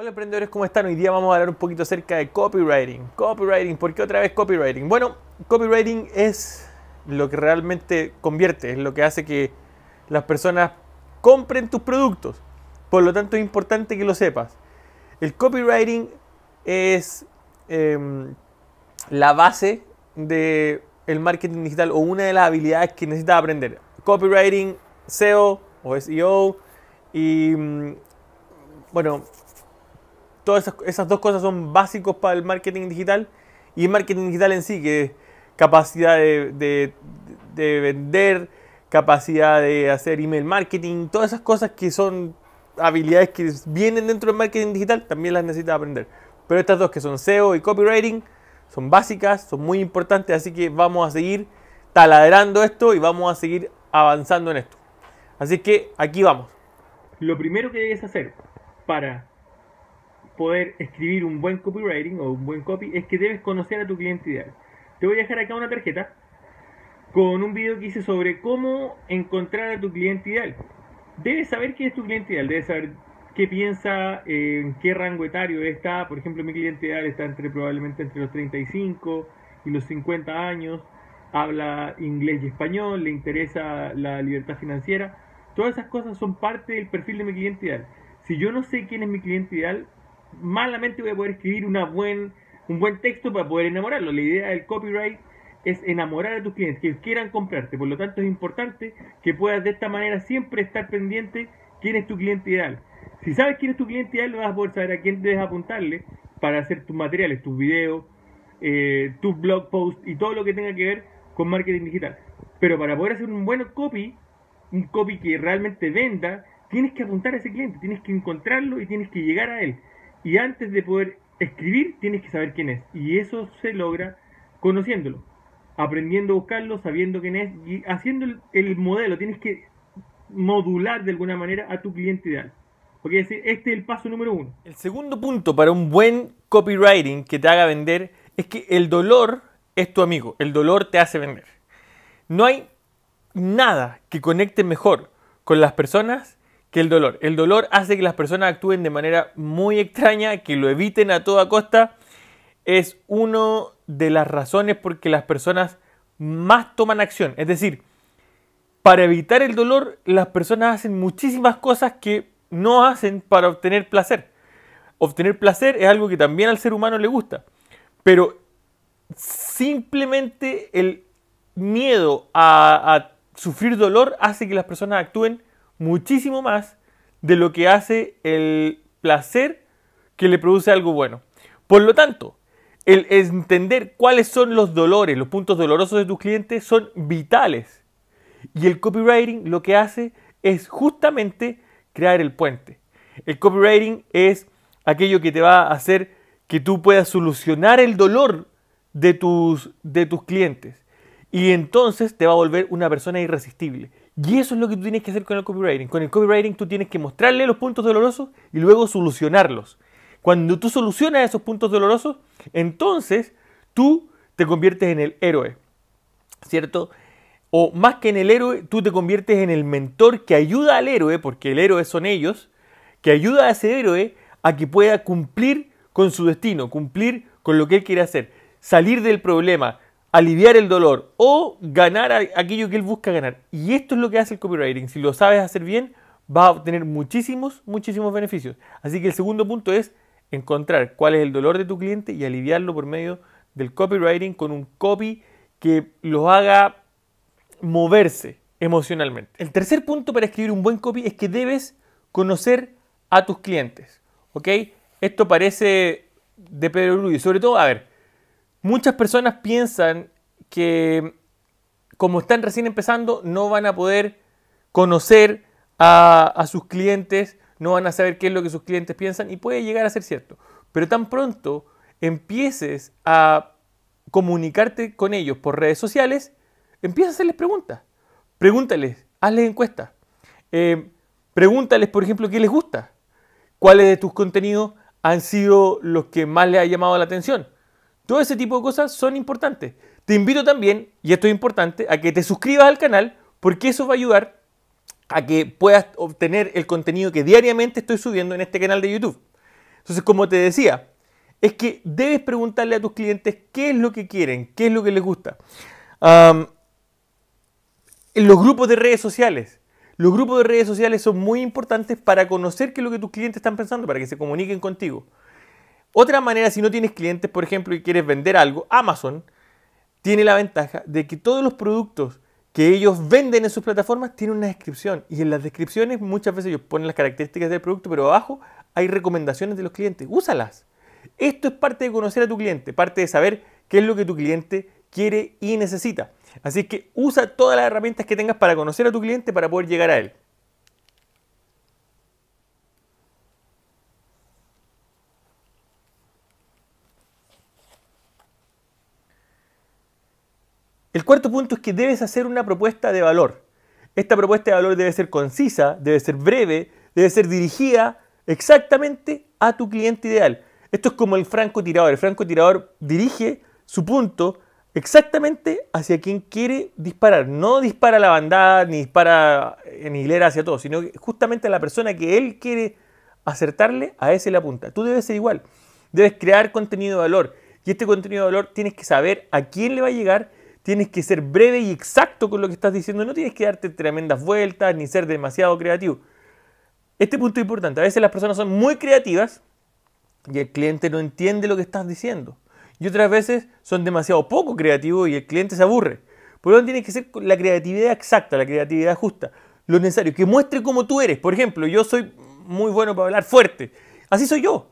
Hola emprendedores, ¿cómo están? Hoy día vamos a hablar un poquito acerca de copywriting. Copywriting, ¿por qué otra vez copywriting? Bueno, copywriting es lo que realmente convierte, es lo que hace que las personas compren tus productos. Por lo tanto, es importante que lo sepas. El copywriting es em, la base del marketing digital o una de las habilidades que necesitas aprender. Copywriting, SEO o SEO e y, mm, bueno, todas esas, dos cosas son básicos para el marketing digital y el marketing digital en sí, que es capacidad de vender, capacidad de hacer email marketing, todas esas cosas que son habilidades que vienen dentro del marketing digital, también las necesitas aprender. Pero estas dos que son SEO y copywriting son básicas, son muy importantes, así que vamos a seguir taladrando esto y vamos a seguir avanzando en esto. Así que aquí vamos. Lo primero que debes hacer para poder escribir un buen copywriting o un buen copy es que debes conocer a tu cliente ideal. Te voy a dejar acá una tarjeta con un video que hice sobre cómo encontrar a tu cliente ideal. Debes saber quién es tu cliente ideal, debes saber qué piensa, eh, en qué rango etario está. Por ejemplo, mi cliente ideal está entre probablemente entre los 35 y los 50 años, habla inglés y español, le interesa la libertad financiera. Todas esas cosas son parte del perfil de mi cliente ideal. Si yo no sé quién es mi cliente ideal, malamente voy a poder escribir una buen, un buen texto para poder enamorarlo. La idea del copyright es enamorar a tus clientes, que quieran comprarte. Por lo tanto, es importante que puedas de esta manera siempre estar pendiente quién es tu cliente ideal. Si sabes quién es tu cliente ideal, vas a poder saber a quién debes apuntarle para hacer tus materiales, tus videos, eh, tus blog posts y todo lo que tenga que ver con marketing digital. Pero para poder hacer un buen copy, un copy que realmente venda, tienes que apuntar a ese cliente, tienes que encontrarlo y tienes que llegar a él. Y antes de poder escribir, tienes que saber quién es. Y eso se logra conociéndolo, aprendiendo a buscarlo, sabiendo quién es y haciendo el, modelo. Tienes que modular de alguna manera a tu cliente ideal. Porque este es el paso número uno. El segundo punto para un buen copywriting que te haga vender es que el dolor es tu amigo, el dolor te hace vender. No hay nada que conecte mejor con las personas que el dolor. El dolor hace que las personas actúen de manera muy extraña, que lo eviten a toda costa. Es una de las razones por que las personas más toman acción. Es decir, para evitar el dolor, las personas hacen muchísimas cosas que no hacen para obtener placer. Obtener placer es algo que también al ser humano le gusta. Pero simplemente el miedo a, a sufrir dolor hace que las personas actúen muchísimo más de lo que hace el placer que le produce algo bueno. Por lo tanto, el entender cuáles son los dolores, los puntos dolorosos de tus clientes son vitales. Y el copywriting lo que hace es justamente crear el puente. El copywriting es aquello que te va a hacer que tú puedas solucionar el dolor de tus, de tus clientes. Y entonces te va a volver una persona irresistible. Y eso es lo que tú tienes que hacer con el copywriting. Con el copywriting tú tienes que mostrarle los puntos dolorosos y luego solucionarlos. Cuando tú solucionas esos puntos dolorosos, entonces tú te conviertes en el héroe, ¿cierto? O más que en el héroe, tú te conviertes en el mentor que ayuda al héroe, porque el héroe son ellos, que ayuda a ese héroe a que pueda cumplir con su destino, cumplir con lo que él quiere hacer, salir del problema, aliviar el dolor o ganar aquello que él busca ganar. Y esto es lo que hace el copywriting. Si lo sabes hacer bien, vas a obtener muchísimos, muchísimos beneficios. Así que el segundo punto es encontrar cuál es el dolor de tu cliente y aliviarlo por medio del copywriting con un copy que los haga moverse emocionalmente. El tercer punto para escribir un buen copy es que debes conocer a tus clientes. ¿Ok? Esto parece de Pedro y Sobre todo, a ver, Muchas personas piensan que como están recién empezando, no van a poder conocer a, sus clientes, no van a saber qué es lo que sus clientes piensan y puede llegar a ser cierto. Pero tan pronto empieces a comunicarte con ellos por redes sociales, empieza a hacerles preguntas. Pregúntales, hazles encuestas. Eh, pregúntales, por ejemplo, qué les gusta. ¿Cuáles de tus contenidos han sido los que más les ha llamado la atención? Todo ese tipo de cosas son importantes. Te invito también, y esto es importante, a que te suscribas al canal porque eso va a ayudar a que puedas obtener el contenido que diariamente estoy subiendo en este canal de YouTube. Entonces, como te decía, es que debes preguntarle a tus clientes qué es lo que quieren, qué es lo que les gusta. en los grupos de redes sociales. Los grupos de redes sociales son muy importantes para conocer qué es lo que tus clientes están pensando, para que se comuniquen contigo. Otra manera, si no tienes clientes, por ejemplo, y quieres vender algo, Amazon tiene la ventaja de que todos los productos que ellos venden en sus plataformas tienen una descripción. Y en las descripciones muchas veces ellos ponen las características del producto, pero abajo hay recomendaciones de los clientes. Úsalas. Esto es parte de conocer a tu cliente, parte de saber qué es lo que tu cliente quiere y necesita. Así que usa todas las herramientas que tengas para conocer a tu cliente para poder llegar a él. cuarto punto es que debes hacer una propuesta de valor. Esta propuesta de valor debe ser concisa, debe ser breve, debe ser dirigida exactamente a tu cliente ideal. Esto es como el francotirador. El francotirador dirige su punto exactamente hacia quien quiere disparar. No dispara la bandada ni dispara en hilera hacia todo, sino justamente a la persona que él quiere acertarle, a ese la punta. Tú debes ser igual. Debes crear contenido de valor. Y este contenido de valor tienes que saber a quién le va a llegar tienes que ser breve y exacto con lo que estás diciendo, no tienes que darte tremendas vueltas ni ser demasiado creativo. Este punto es importante, a veces las personas son muy creativas y el cliente no entiende lo que estás diciendo. Y otras veces son demasiado poco creativos y el cliente se aburre. Por lo tanto, tienes que ser la creatividad exacta, la creatividad justa, lo necesario, que muestre cómo tú eres. Por ejemplo, yo soy muy bueno para hablar fuerte. Así soy yo.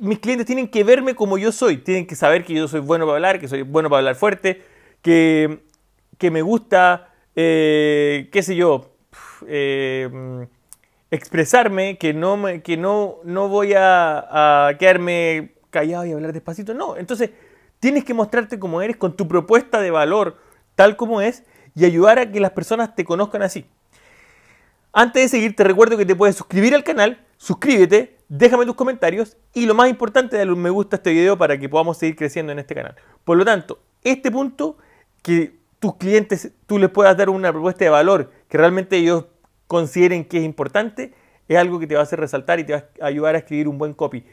mis clientes tienen que verme como yo soy. Tienen que saber que yo soy bueno para hablar, que soy bueno para hablar fuerte, que, me gusta, eh, qué sé yo, eh, expresarme, que no, que no, no voy a, a, quedarme callado y hablar despacito. No, entonces tienes que mostrarte como eres con tu propuesta de valor, tal como es, y ayudar a que las personas te conozcan así. Antes de seguir, te recuerdo que te puedes suscribir al canal, suscríbete, déjame tus comentarios y lo más importante, dale un me gusta a este video para que podamos seguir creciendo en este canal. Por lo tanto, este punto que tus clientes tú les puedas dar una propuesta de valor que realmente ellos consideren que es importante, es algo que te va a hacer resaltar y te va a ayudar a escribir un buen copy.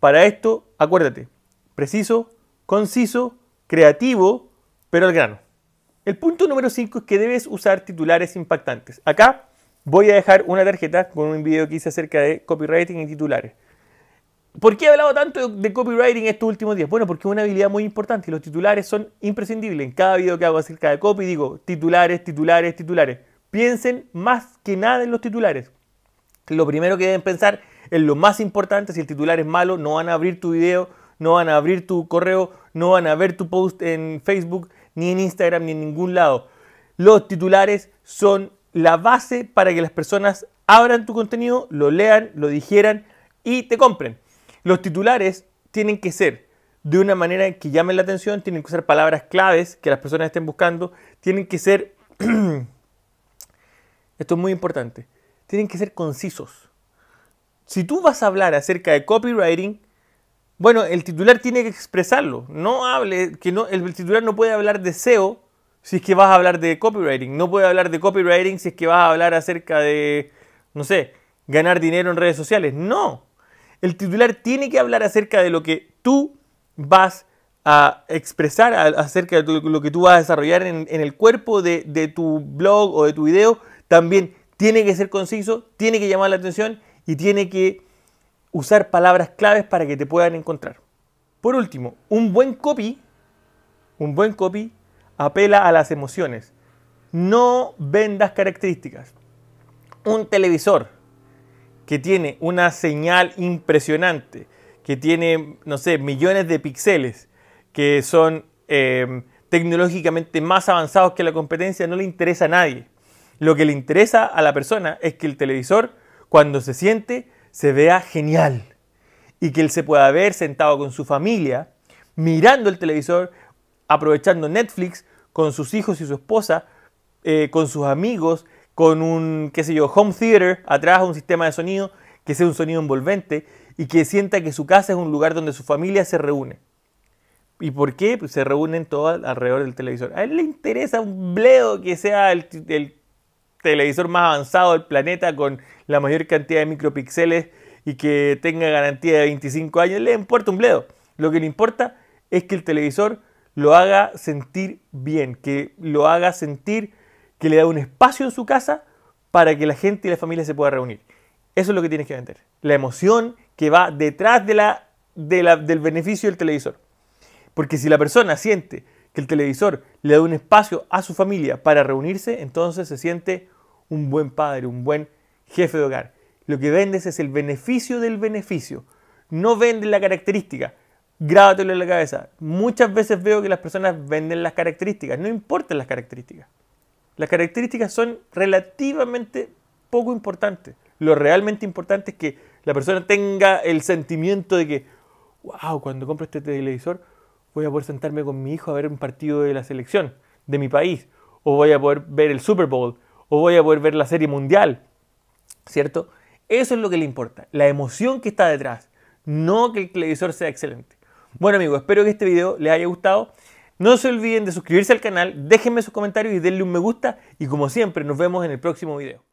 Para esto, acuérdate, preciso, conciso, creativo, pero al grano. El punto número 5 es que debes usar titulares impactantes. Acá voy a dejar una tarjeta con un video que hice acerca de copywriting y titulares. ¿Por qué he hablado tanto de copywriting estos últimos días? Bueno, porque es una habilidad muy importante y los titulares son imprescindibles. En cada video que hago acerca de copy digo titulares, titulares, titulares. Piensen más que nada en los titulares. Lo primero que deben pensar es lo más importante. Si el titular es malo, no van a abrir tu video, no van a abrir tu correo, no van a ver tu post en Facebook, ni en Instagram, ni en ningún lado. Los titulares son la base para que las personas abran tu contenido, lo lean, lo digieran y te compren. Los titulares tienen que ser de una manera que llamen la atención, tienen que ser palabras claves que las personas estén buscando, tienen que ser, esto es muy importante, tienen que ser concisos. Si tú vas a hablar acerca de copywriting, bueno, el titular tiene que expresarlo. No hable, que no, el titular no puede hablar de SEO si es que vas a hablar de copywriting. No puede hablar de copywriting si es que vas a hablar acerca de, no sé, ganar dinero en redes sociales. No, el titular tiene que hablar acerca de lo que tú vas a expresar, acerca de lo que tú vas a desarrollar en, el cuerpo de, tu blog o de tu video. También tiene que ser conciso, tiene que llamar la atención y tiene que usar palabras claves para que te puedan encontrar. Por último, un buen copy, un buen copy apela a las emociones. No vendas características. Un televisor, que tiene una señal impresionante, que tiene, no sé, millones de píxeles, que son eh, tecnológicamente más avanzados que la competencia, no le interesa a nadie. Lo que le interesa a la persona es que el televisor, cuando se siente, se vea genial y que él se pueda ver sentado con su familia, mirando el televisor, aprovechando Netflix con sus hijos y su esposa, eh, con sus amigos, con un, qué sé yo, home theater atrás, un sistema de sonido, que sea un sonido envolvente y que sienta que su casa es un lugar donde su familia se reúne. ¿Y por qué? Pues se reúnen todos alrededor del televisor. A él le interesa un bledo que sea el, el televisor más avanzado del planeta con la mayor cantidad de micropíxeles y que tenga garantía de 25 años. Le importa un bledo. Lo que le importa es que el televisor lo haga sentir bien, que lo haga sentir que le da un espacio en su casa para que la gente y la familia se pueda reunir. Eso es lo que tienes que vender. La emoción que va detrás de la, del beneficio del televisor. Porque si la persona siente que el televisor le da un espacio a su familia para reunirse, entonces se siente un buen padre, un buen jefe de hogar. Lo que vendes es el beneficio del beneficio. No vendes la característica. Grábatelo en la cabeza. Muchas veces veo que las personas venden las características. No importan las características. Las características son relativamente poco importantes. Lo realmente importante es que la persona tenga el sentimiento de que, wow, cuando compro este televisor voy a poder sentarme con mi hijo a ver un partido de la selección de mi país, o voy a poder ver el Super Bowl, o voy a poder ver la Serie Mundial, ¿cierto? Eso es lo que le importa, la emoción que está detrás, no que el televisor sea excelente. Bueno amigos, espero que este video les haya gustado. No se olviden de suscribirse al canal, déjenme su comentario y denle un me gusta y como siempre nos vemos en el próximo video.